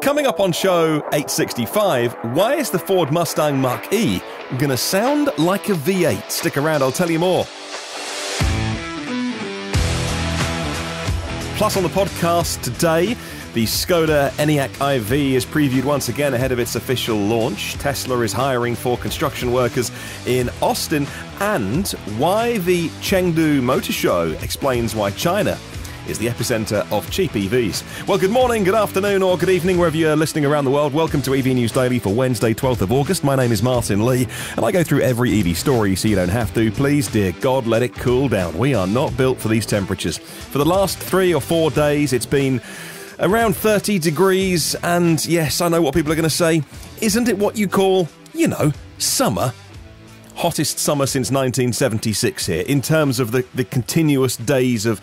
Coming up on show 865, why is the Ford Mustang Mach E going to sound like a V8? Stick around, I'll tell you more. Plus, on the podcast today, the Skoda ENIAC IV is previewed once again ahead of its official launch. Tesla is hiring for construction workers in Austin, and why the Chengdu Motor Show explains why China is the epicenter of cheap EVs. Well, good morning, good afternoon, or good evening, wherever you're listening around the world. Welcome to EV News Daily for Wednesday, 12th of August. My name is Martin Lee, and I go through every EV story so you don't have to. Please, dear God, let it cool down. We are not built for these temperatures. For the last three or four days, it's been around 30 degrees, and yes, I know what people are going to say. Isn't it what you call, you know, summer? hottest summer since 1976 here in terms of the, the continuous days of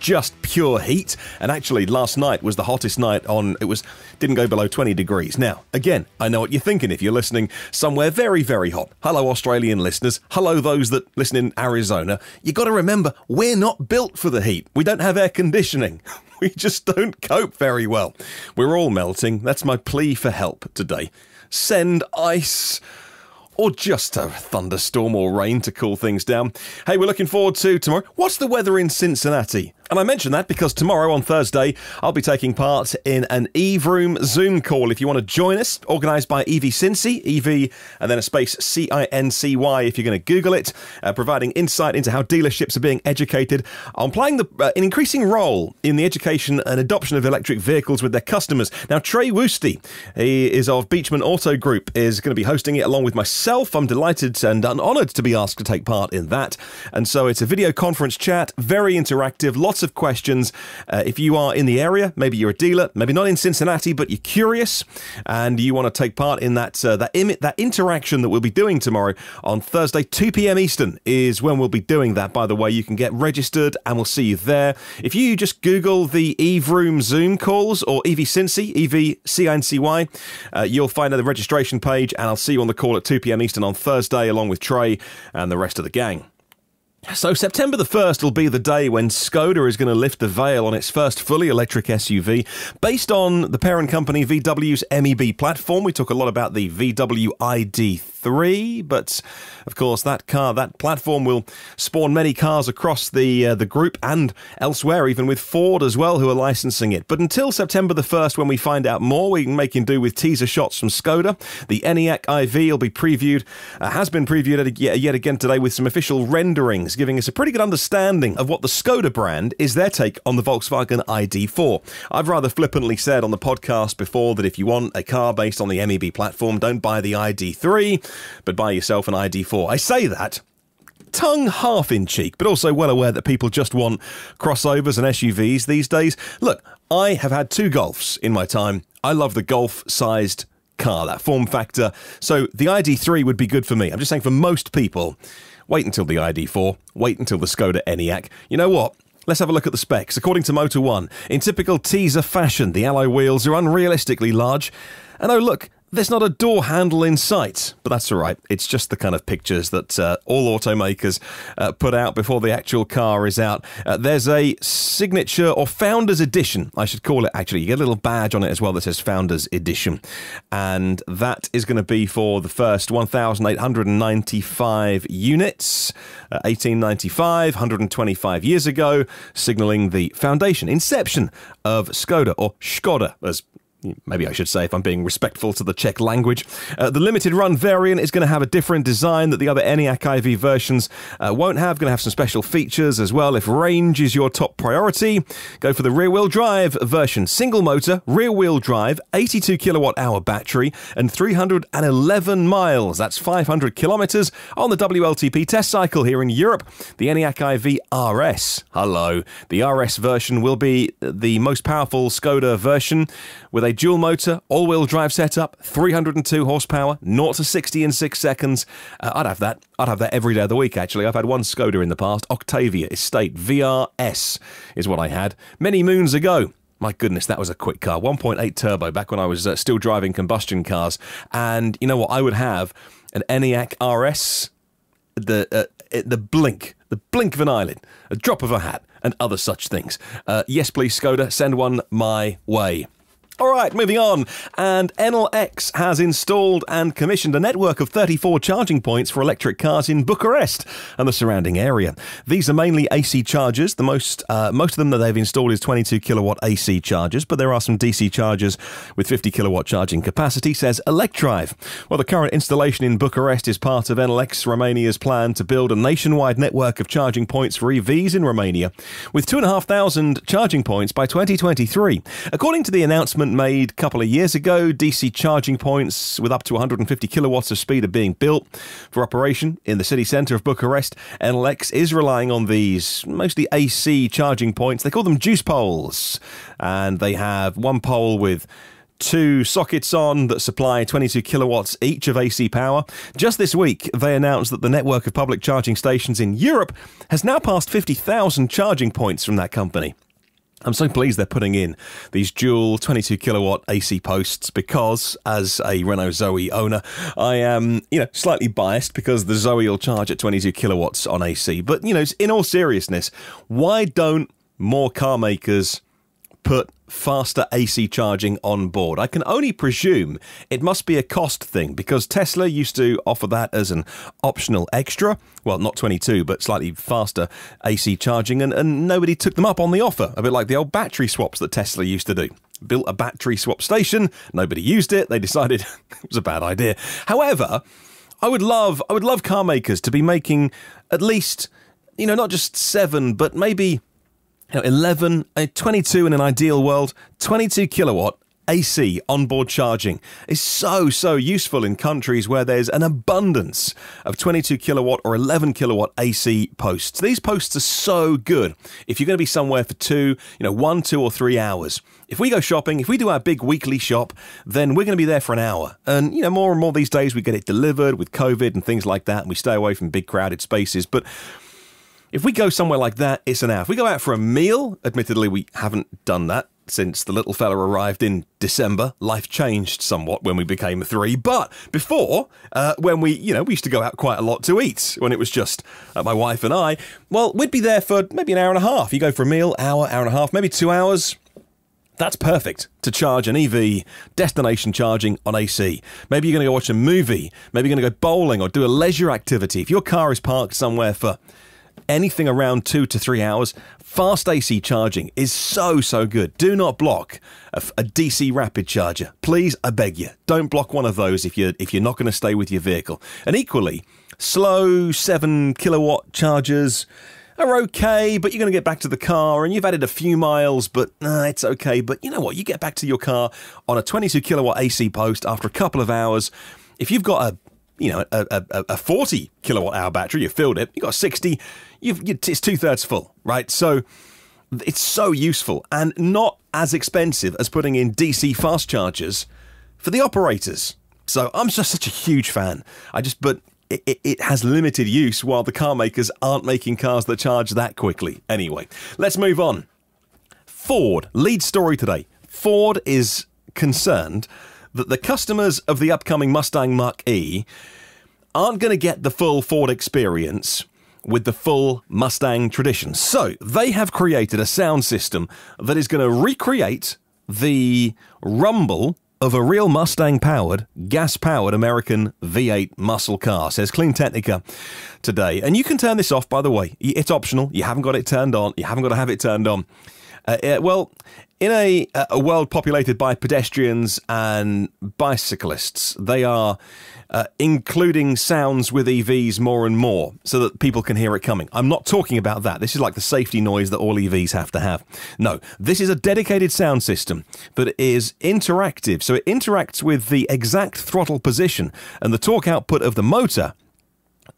just pure heat. And actually, last night was the hottest night on, it was, didn't go below 20 degrees. Now, again, I know what you're thinking if you're listening somewhere very, very hot. Hello, Australian listeners. Hello, those that listen in Arizona. You've got to remember, we're not built for the heat. We don't have air conditioning. We just don't cope very well. We're all melting. That's my plea for help today. Send ice or just a thunderstorm or rain to cool things down. Hey, we're looking forward to tomorrow. What's the weather in Cincinnati? And I mention that because tomorrow on Thursday, I'll be taking part in an Eve Room Zoom call. If you want to join us, organised by Ev Cincy, EV and then a space C I N C Y if you're going to Google it, uh, providing insight into how dealerships are being educated on playing the, uh, an increasing role in the education and adoption of electric vehicles with their customers. Now, Trey Woosty, he is of Beechman Auto Group, is going to be hosting it along with myself. I'm delighted and honoured to be asked to take part in that. And so it's a video conference chat, very interactive, lots of questions. Uh, if you are in the area, maybe you're a dealer, maybe not in Cincinnati, but you're curious and you want to take part in that uh, that that interaction that we'll be doing tomorrow on Thursday, 2 p.m. Eastern is when we'll be doing that. By the way, you can get registered and we'll see you there. If you just Google the Eve Room Zoom calls or EV Cincy, EV C-I-N-C-Y, uh, you'll find the registration page and I'll see you on the call at 2 p.m. Eastern on Thursday along with Trey and the rest of the gang. So, September the 1st will be the day when Skoda is going to lift the veil on its first fully electric SUV. Based on the parent company VW's MEB platform, we talk a lot about the VW ID3 three. But of course, that car, that platform will spawn many cars across the uh, the group and elsewhere, even with Ford as well, who are licensing it. But until September the first, when we find out more, we can make do with teaser shots from Skoda. The ENIAC IV will be previewed, uh, has been previewed yet again today with some official renderings, giving us a pretty good understanding of what the Skoda brand is their take on the Volkswagen ID4. I've rather flippantly said on the podcast before that if you want a car based on the MEB platform, don't buy the ID3 but buy yourself an ID4. I say that tongue half in cheek, but also well aware that people just want crossovers and SUVs these days. Look, I have had two Golfs in my time. I love the Golf sized car, that form factor. So the ID3 would be good for me. I'm just saying for most people, wait until the ID4, wait until the Skoda ENIAC. You know what? Let's have a look at the specs. According to Motor One, in typical teaser fashion, the alloy wheels are unrealistically large. And oh, look, there's not a door handle in sight, but that's all right. It's just the kind of pictures that uh, all automakers uh, put out before the actual car is out. Uh, there's a signature or founder's edition, I should call it actually. You get a little badge on it as well that says founder's edition. And that is going to be for the first 1,895 units, 1895, uh, 125 years ago, signalling the foundation, inception of Skoda, or Skoda as maybe I should say if I'm being respectful to the Czech language. Uh, the limited run variant is going to have a different design that the other ENIAC IV versions uh, won't have. Going to have some special features as well. If range is your top priority, go for the rear wheel drive version. Single motor, rear wheel drive, 82 kilowatt hour battery, and 311 miles. That's 500 kilometers on the WLTP test cycle here in Europe. The ENIAC IV RS. Hello. The RS version will be the most powerful Skoda version with a dual motor, all wheel drive setup, 302 horsepower, 0 to 60 in six seconds. Uh, I'd have that. I'd have that every day of the week, actually. I've had one Skoda in the past, Octavia Estate VRS is what I had many moons ago. My goodness, that was a quick car. 1.8 turbo back when I was uh, still driving combustion cars. And you know what? I would have an ENIAC RS, the, uh, the blink, the blink of an eyelid, a drop of a hat, and other such things. Uh, yes, please, Skoda, send one my way. All right, moving on. And NLX has installed and commissioned a network of 34 charging points for electric cars in Bucharest and the surrounding area. These are mainly AC chargers. The most uh, most of them that they've installed is 22 kilowatt AC chargers, but there are some DC chargers with 50 kilowatt charging capacity, says Electrive. Well, the current installation in Bucharest is part of NLX Romania's plan to build a nationwide network of charging points for EVs in Romania, with 2,500 charging points by 2023. According to the announcement, announcement made a couple of years ago. DC charging points with up to 150 kilowatts of speed are being built for operation in the city centre of Bucharest, and Lex is relying on these mostly AC charging points. They call them juice poles, and they have one pole with two sockets on that supply 22 kilowatts each of AC power. Just this week, they announced that the network of public charging stations in Europe has now passed 50,000 charging points from that company. I'm so pleased they're putting in these dual 22 kilowatt AC posts because, as a Renault Zoe owner, I am you know slightly biased because the Zoe will charge at 22 kilowatts on AC. But you know, in all seriousness, why don't more car makers put faster AC charging on board. I can only presume it must be a cost thing because Tesla used to offer that as an optional extra. Well, not 22, but slightly faster AC charging, and, and nobody took them up on the offer. A bit like the old battery swaps that Tesla used to do built a battery swap station. Nobody used it. They decided it was a bad idea. However, I would love I would love car makers to be making at least you know not just 7 but maybe you know, 11, uh, 22 in an ideal world, 22 kilowatt AC onboard charging is so, so useful in countries where there's an abundance of 22 kilowatt or 11 kilowatt AC posts. These posts are so good if you're going to be somewhere for two, you know, one, two, or three hours. If we go shopping, if we do our big weekly shop, then we're going to be there for an hour. And, you know, more and more these days we get it delivered with COVID and things like that, and we stay away from big crowded spaces. But if we go somewhere like that, it's an hour. If we go out for a meal, admittedly, we haven't done that since the little fella arrived in December. Life changed somewhat when we became three, but before, uh, when we, you know, we used to go out quite a lot to eat when it was just uh, my wife and I. Well, we'd be there for maybe an hour and a half. You go for a meal, hour, hour and a half, maybe two hours. That's perfect to charge an EV, destination charging on AC. Maybe you're going to go watch a movie. Maybe you're going to go bowling or do a leisure activity. If your car is parked somewhere for anything around two to three hours, fast AC charging is so, so good. Do not block a, a DC rapid charger. Please, I beg you, don't block one of those if you're, if you're not going to stay with your vehicle. And equally, slow 7 kilowatt chargers are okay, but you're going to get back to the car and you've added a few miles, but it's okay. But you know what? You get back to your car on a 22 kilowatt AC post after a couple of hours. If you've got a you know, a, a, a 40 kilowatt hour battery, you filled it, you got 60, you've, you, it's two thirds full, right? So it's so useful and not as expensive as putting in DC fast chargers for the operators. So I'm just such a huge fan. I just, but it, it, it, has limited use while the car makers aren't making cars that charge that quickly. Anyway, let's move on. Ford, lead story today. Ford is concerned that the customers of the upcoming Mustang Mach E aren't going to get the full Ford experience with the full Mustang tradition. So they have created a sound system that is going to recreate the rumble of a real Mustang powered, gas powered American V8 muscle car, says Clean Technica today. And you can turn this off, by the way. It's optional. You haven't got it turned on. You haven't got to have it turned on. Uh, well, in a, a world populated by pedestrians and bicyclists, they are uh, including sounds with EVs more and more so that people can hear it coming. I'm not talking about that. This is like the safety noise that all EVs have to have. No, this is a dedicated sound system that is interactive. So it interacts with the exact throttle position and the torque output of the motor.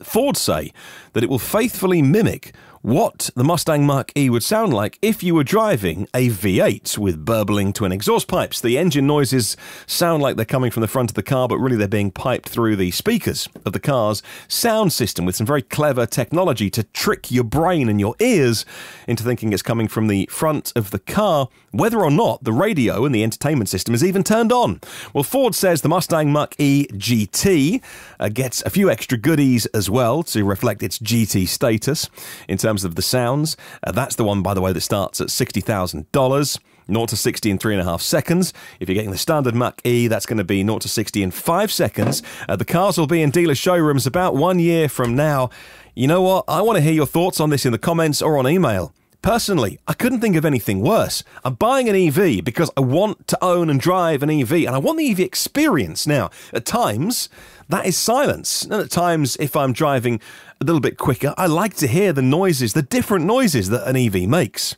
Ford say that it will faithfully mimic what the Mustang Mach E would sound like if you were driving a V8 with burbling twin exhaust pipes. The engine noises sound like they're coming from the front of the car, but really they're being piped through the speakers of the car's sound system with some very clever technology to trick your brain and your ears into thinking it's coming from the front of the car, whether or not the radio and the entertainment system is even turned on. Well, Ford says the Mustang Mach E GT uh, gets a few extra goodies as well to reflect its GT status in terms terms of the sounds. Uh, that's the one, by the way, that starts at $60,000. 0 to 60 in 3.5 seconds. If you're getting the standard Mac E, that's going to be 0 to 60 in 5 seconds. Uh, the cars will be in dealer showrooms about one year from now. You know what? I want to hear your thoughts on this in the comments or on email. Personally, I couldn't think of anything worse. I'm buying an EV because I want to own and drive an EV, and I want the EV experience. Now, at times, that is silence. And at times, if I'm driving a little bit quicker, I like to hear the noises, the different noises that an EV makes.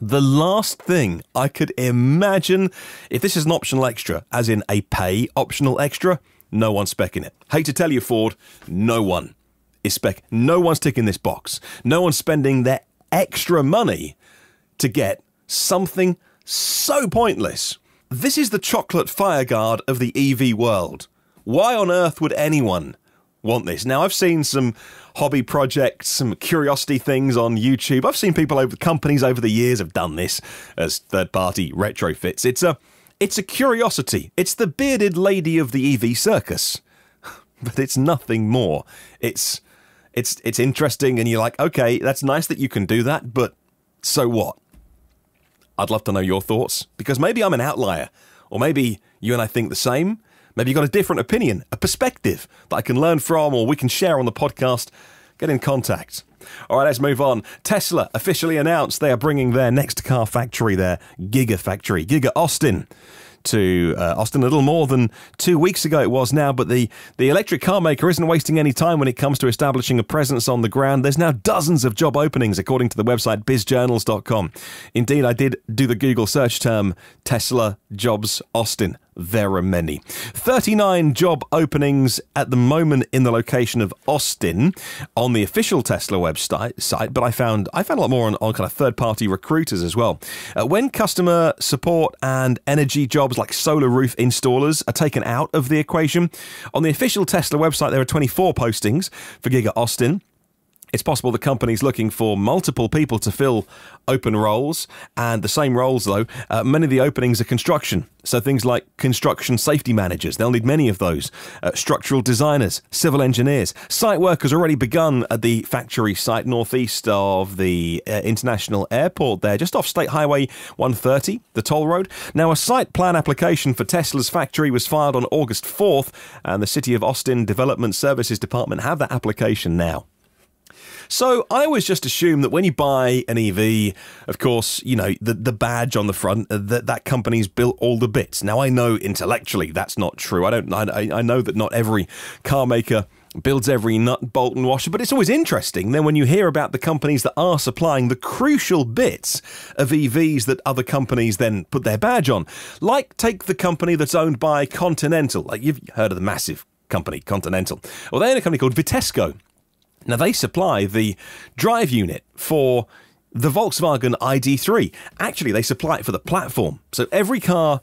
The last thing I could imagine, if this is an optional extra, as in a pay optional extra, no one's specking it. Hate to tell you, Ford, no one is spec. No one's ticking this box. No one's spending their extra money to get something so pointless. This is the chocolate fireguard of the EV world. Why on earth would anyone want this? Now, I've seen some hobby projects, some curiosity things on YouTube. I've seen people over companies over the years have done this as third-party retrofits. It's a it's a curiosity. It's the bearded lady of the EV circus. But it's nothing more. It's it's it's interesting, and you're like, okay, that's nice that you can do that, but so what? I'd love to know your thoughts because maybe I'm an outlier, or maybe you and I think the same. Maybe you've got a different opinion, a perspective that I can learn from, or we can share on the podcast. Get in contact. All right, let's move on. Tesla officially announced they are bringing their next car factory, their factory, Giga Austin, to uh, Austin a little more than two weeks ago it was now, but the, the electric car maker isn't wasting any time when it comes to establishing a presence on the ground. There's now dozens of job openings, according to the website bizjournals.com. Indeed, I did do the Google search term Tesla jobs Austin there are many. 39 job openings at the moment in the location of Austin on the official Tesla website site, but I found I found a lot more on, on kind of third-party recruiters as well. Uh, when customer support and energy jobs like solar roof installers are taken out of the equation, on the official Tesla website there are 24 postings for Giga Austin. It's possible the company's looking for multiple people to fill open roles, and the same roles, though, uh, many of the openings are construction. So things like construction safety managers, they'll need many of those, uh, structural designers, civil engineers. Site work has already begun at the factory site northeast of the uh, international airport there, just off State Highway 130, the toll road. Now, a site plan application for Tesla's factory was filed on August 4th, and the City of Austin Development Services Department have that application now. So I always just assume that when you buy an EV, of course, you know, the, the badge on the front, uh, that that company's built all the bits. Now I know intellectually that's not true. I don't I, I know that not every car maker builds every nut, bolt, and washer. But it's always interesting then when you hear about the companies that are supplying the crucial bits of EVs that other companies then put their badge on. Like, take the company that's owned by Continental. Like, you've heard of the massive company, Continental. Well, they own a company called Vitesco. Now, they supply the drive unit for the Volkswagen ID3. Actually, they supply it for the platform. So every car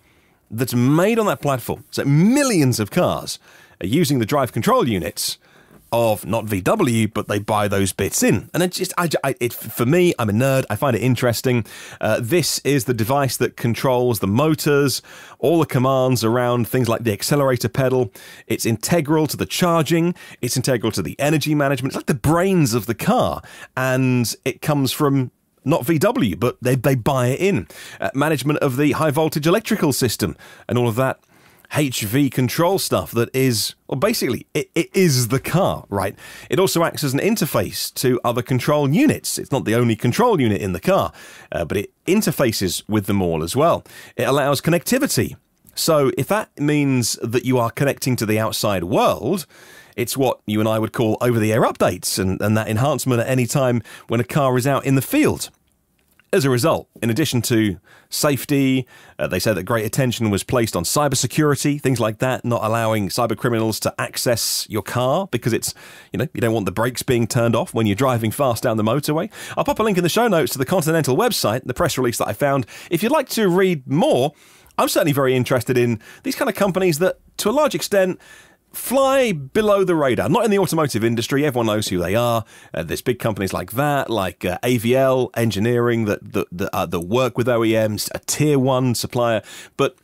that's made on that platform, so millions of cars, are using the drive control units of not VW, but they buy those bits in. And it just, I, I, it, for me, I'm a nerd. I find it interesting. Uh, this is the device that controls the motors, all the commands around things like the accelerator pedal. It's integral to the charging. It's integral to the energy management. It's like the brains of the car, and it comes from not VW, but they, they buy it in. Uh, management of the high voltage electrical system and all of that HV control stuff that is, well, basically, it, it is the car, right? It also acts as an interface to other control units. It's not the only control unit in the car, uh, but it interfaces with them all as well. It allows connectivity. So if that means that you are connecting to the outside world, it's what you and I would call over the air updates and, and that enhancement at any time when a car is out in the field. As a result, in addition to safety, uh, they said that great attention was placed on cybersecurity, things like that, not allowing cyber criminals to access your car because it's, you know, you don't want the brakes being turned off when you're driving fast down the motorway. I'll pop a link in the show notes to the Continental website, the press release that I found. If you'd like to read more, I'm certainly very interested in these kind of companies that, to a large extent, fly below the radar. Not in the automotive industry. Everyone knows who they are. Uh, there's big companies like that, like uh, AVL Engineering, that that that, uh, that work with OEMs, a tier one supplier. But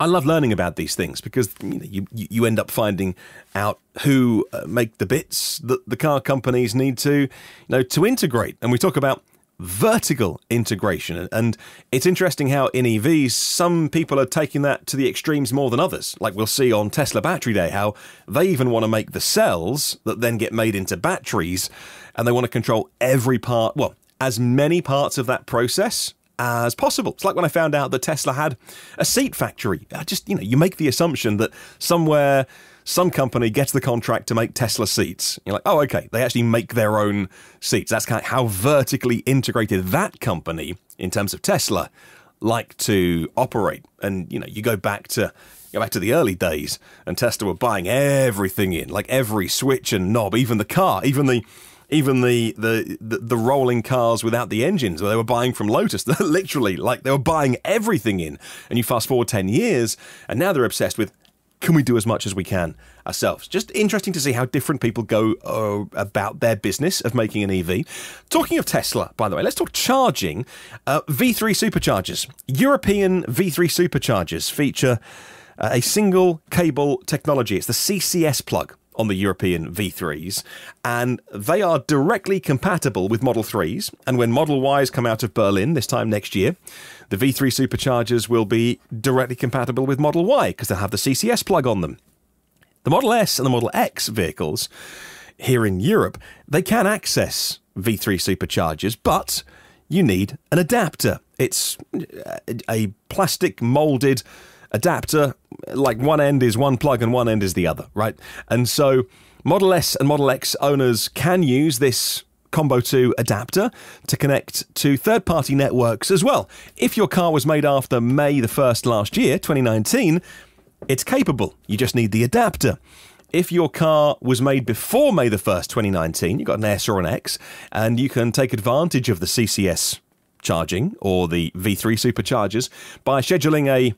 I love learning about these things because you, know, you, you end up finding out who uh, make the bits that the car companies need to you know to integrate. And we talk about vertical integration. And it's interesting how in EVs, some people are taking that to the extremes more than others. Like we'll see on Tesla Battery Day, how they even want to make the cells that then get made into batteries and they want to control every part, well, as many parts of that process as possible. It's like when I found out that Tesla had a seat factory. I just, you know, you make the assumption that somewhere some company gets the contract to make Tesla seats. You're like, oh, okay, they actually make their own seats. That's kind of how vertically integrated that company, in terms of Tesla, like to operate. And you know, you go back to go back to the early days, and Tesla were buying everything in, like every switch and knob, even the car, even the even the, the, the rolling cars without the engines where they were buying from Lotus literally like they were buying everything in and you fast forward 10 years and now they're obsessed with can we do as much as we can ourselves? Just interesting to see how different people go uh, about their business of making an EV. Talking of Tesla, by the way, let's talk charging. Uh, V3 superchargers, European V3 superchargers feature uh, a single cable technology. It's the CCS plug on the European V3s, and they are directly compatible with Model 3s. And when Model Ys come out of Berlin this time next year, the V3 superchargers will be directly compatible with Model Y because they'll have the CCS plug on them. The Model S and the Model X vehicles here in Europe, they can access V3 superchargers, but you need an adapter. It's uh, a plastic molded adapter, like one end is one plug and one end is the other, right? And so Model S and Model X owners can use this Combo 2 adapter to connect to third party networks as well. If your car was made after May the 1st last year, 2019, it's capable. You just need the adapter. If your car was made before May the 1st, 2019, you've got an S or an X, and you can take advantage of the CCS charging or the V3 superchargers by scheduling a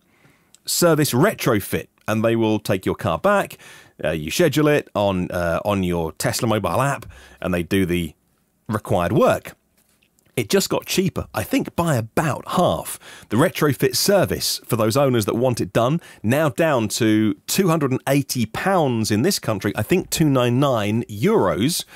service retrofit, and they will take your car back. Uh, you schedule it on uh, on your Tesla mobile app, and they do the required work. It just got cheaper, I think by about half. The retrofit service for those owners that want it done now down to 280 pounds in this country, I think 299 euros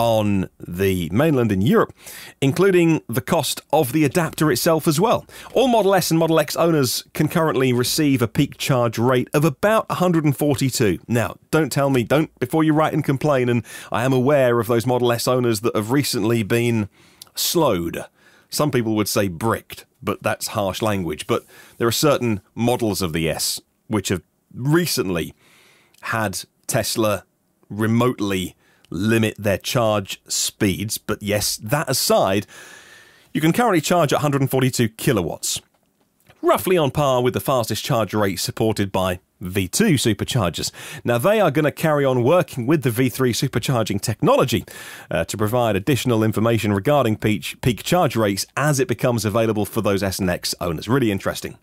on the mainland in Europe, including the cost of the adapter itself as well. All Model S and Model X owners can currently receive a peak charge rate of about 142. Now, don't tell me, don't, before you write and complain, and I am aware of those Model S owners that have recently been slowed. Some people would say bricked, but that's harsh language. But there are certain models of the S which have recently had Tesla remotely limit their charge speeds. But yes, that aside, you can currently charge at 142 kilowatts, roughly on par with the fastest charge rate supported by V2 superchargers. Now, they are going to carry on working with the V3 supercharging technology uh, to provide additional information regarding peak, peak charge rates as it becomes available for those SNX owners. Really interesting.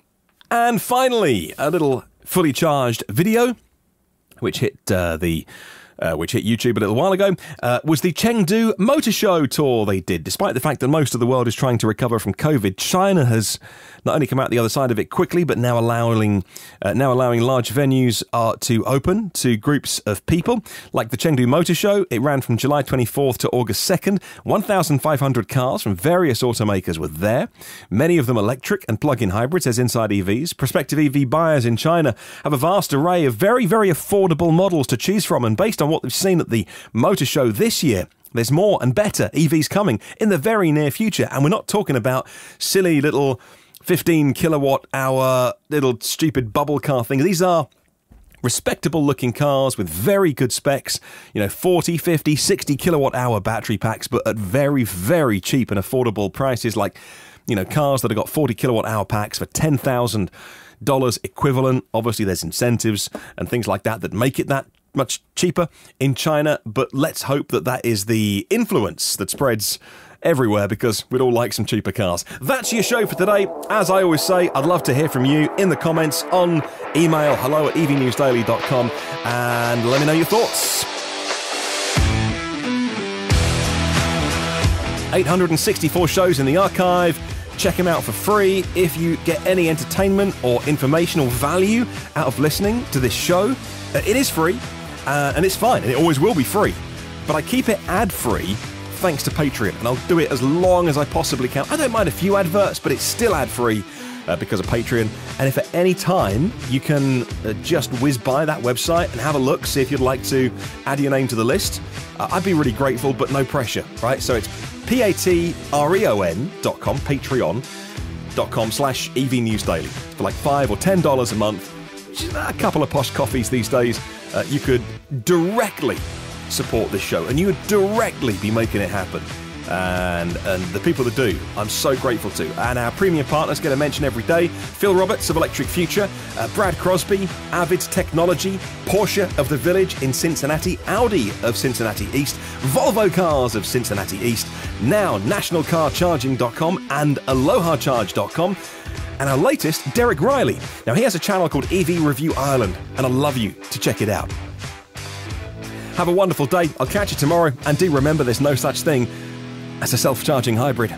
And finally, a little fully charged video, which hit uh, the uh, which hit YouTube a little while ago, uh, was the Chengdu Motor Show tour they did. Despite the fact that most of the world is trying to recover from COVID, China has not only come out the other side of it quickly, but now allowing uh, now allowing large venues are to open to groups of people, like the Chengdu Motor Show. It ran from July 24th to August 2nd. 1,500 cars from various automakers were there, many of them electric and plug-in hybrids, as inside EVs. Prospective EV buyers in China have a vast array of very, very affordable models to choose from, and based on on what they've seen at the motor show this year. There's more and better EVs coming in the very near future, and we're not talking about silly little 15 kilowatt hour little stupid bubble car thing. These are respectable looking cars with very good specs, you know, 40, 50, 60 kilowatt hour battery packs, but at very, very cheap and affordable prices, like, you know, cars that have got 40 kilowatt hour packs for 10,000 dollars equivalent. Obviously, there's incentives and things like that that make it that much cheaper in China, but let's hope that that is the influence that spreads everywhere because we'd all like some cheaper cars. That's your show for today. As I always say, I'd love to hear from you in the comments on email hello at evnewsdaily.com and let me know your thoughts. 864 shows in the archive. Check them out for free. If you get any entertainment or informational value out of listening to this show, uh, it is free uh, and it's fine, and it always will be free. But I keep it ad free thanks to Patreon, and I'll do it as long as I possibly can. I don't mind a few adverts, but it's still ad free. Uh, because of Patreon. And if at any time you can uh, just whiz by that website and have a look, see if you'd like to add your name to the list, uh, I'd be really grateful, but no pressure, right? So it's P A T R E O N dot com, Patreon dot com slash EV News Daily for like five or ten dollars a month. a couple of posh coffees these days uh, you could directly support this show and you would directly be making it happen. And, and the people that do, I'm so grateful to. And our premium partners get a mention every day Phil Roberts of Electric Future, uh, Brad Crosby, Avid Technology, Porsche of the Village in Cincinnati, Audi of Cincinnati East, Volvo Cars of Cincinnati East, now nationalcarcharging.com and alohacharge.com and our latest, Derek Riley. Now, he has a channel called EV Review Ireland, and I'd love you to check it out. Have a wonderful day. I'll catch you tomorrow, and do remember there's no such thing as a self charging hybrid.